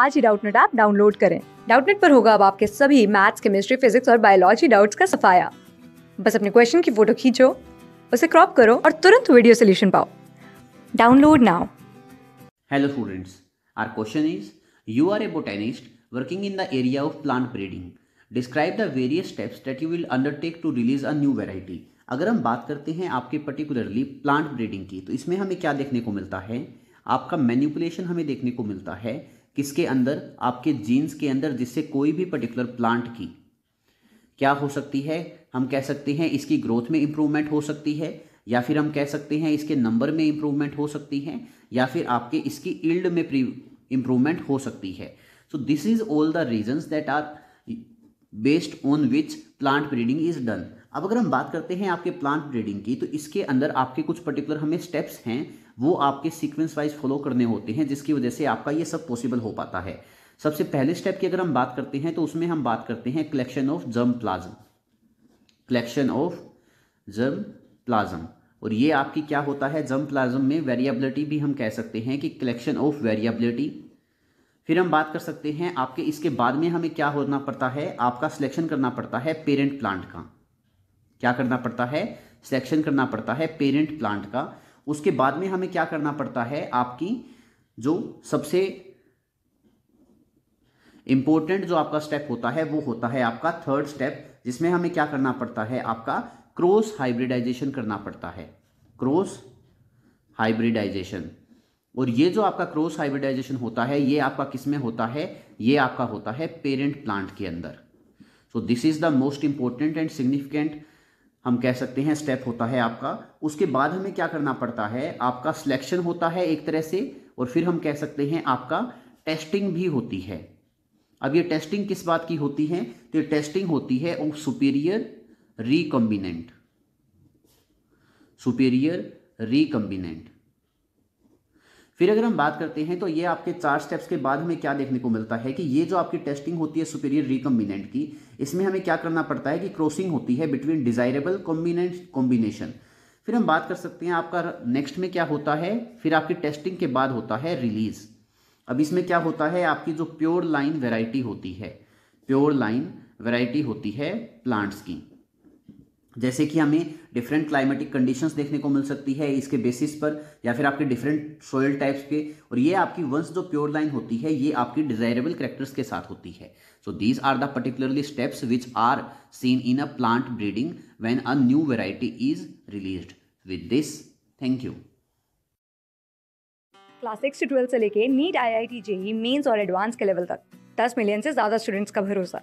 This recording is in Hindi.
आज ही डाउटनेट ऐप डाउनलोड करें डाउटनेट पर होगा अब आपके सभी मैथ्स केमिस्ट्री फिजिक्स और बायोलॉजी डाउट्स का सफाया बस अपने क्वेश्चन की फोटो खींचो उसे क्रॉप करो और तुरंत वीडियो सोल्यूशन पाओ download now hello students our question is you are a botanist working in the area of plant breeding describe the various steps that you will undertake to release a new variety अगर हम बात करते हैं आपके पर्टिकुलरली प्लांट ब्रीडिंग की तो इसमें हमें क्या देखने को मिलता है आपका मैन्यूपुलेशन हमें देखने को मिलता है किसके अंदर आपके जीन्स के अंदर जिससे कोई भी पर्टिकुलर प्लांट की क्या हो सकती है हम कह सकते हैं इसकी ग्रोथ में इंप्रूवमेंट हो सकती है या फिर हम कह सकते हैं इसके नंबर में इंप्रूवमेंट हो सकती है या फिर आपके इसकी इल्ड में इम्प्रूवमेंट हो सकती है so this is all the reasons that are based on which plant breeding is done अब अगर हम बात करते हैं आपके प्लांट ब्रीडिंग की तो इसके अंदर आपके कुछ पर्टिकुलर हमें स्टेप्स हैं वो आपके सीक्वेंस वाइज फॉलो करने होते हैं जिसकी वजह से आपका ये सब पॉसिबल हो पाता है सबसे पहले स्टेप की अगर हम बात करते हैं तो उसमें हम बात करते हैं collection of germplasm collection of germplasm और ये आपकी क्या होता है जम प्लाज्म में वेरिएबिलिटी भी हम कह सकते हैं कि कलेक्शन ऑफ वेरिएबिलिटी फिर हम बात कर सकते हैं आपके इसके बाद में हमें क्या होना पड़ता है आपका सिलेक्शन करना पड़ता है पेरेंट प्लांट का क्या करना पड़ता है सिलेक्शन करना पड़ता है पेरेंट प्लांट का उसके बाद में हमें क्या करना पड़ता है आपकी जो सबसे इंपॉर्टेंट जो आपका स्टेप होता है वो होता है आपका थर्ड स्टेप जिसमें हमें क्या करना पड़ता है आपका क्रॉस हाइब्रिडाइजेशन करना पड़ता है क्रॉस हाइब्रिडाइजेशन और ये जो आपका क्रॉस हाइब्रिडाइजेशन होता है ये आपका किस में होता है ये आपका होता है पेरेंट प्लांट के अंदर so this is the most important and significant हम कह सकते हैं स्टेप होता है आपका उसके बाद हमें क्या करना पड़ता है आपका सिलेक्शन होता है एक तरह से और फिर हम कह सकते हैं आपका टेस्टिंग भी होती है अब ये टेस्टिंग किस बात की होती है तो ये टेस्टिंग होती है of superior recombinant superior recombinant फिर अगर हम बात करते हैं तो ये आपके चार स्टेप्स के बाद हमें क्या देखने को मिलता है कि ये जो आपकी टेस्टिंग होती है सुपीरियर रिकम्बिनेंट की इसमें हमें क्या करना पड़ता है कि क्रॉसिंग होती है बिटवीन डिजायरेबल कॉम्बिनेंट कॉम्बिनेशन फिर हम बात कर सकते हैं आपका नेक्स्ट में क्या होता है फिर आपकी टेस्टिंग के बाद होता है रिलीज अब इसमें क्या होता है आपकी जो प्योर लाइन वेराइटी होती है प्योर लाइन वेराइटी होती है प्लांट्स की जैसे कि हमें डिफरेंट क्लाइमेटिक कंडीशंस देखने को मिल सकती है इसके बेसिस पर या फिर आपके डिफरेंट सोयल टाइप्स के और ये आपकी वंस जो प्योर लाइन होती है ये आपकी डिजायरेबल करेक्टर्स के साथ होती है so these are the particularly steps which are seen in a plant breeding when a new variety is release with this thank you class six से लेके NEET I I T JEE Mains और एडवांस के लेवल तक दस मिलियन से ज़्यादा स्टूडेंट्स का भरोसा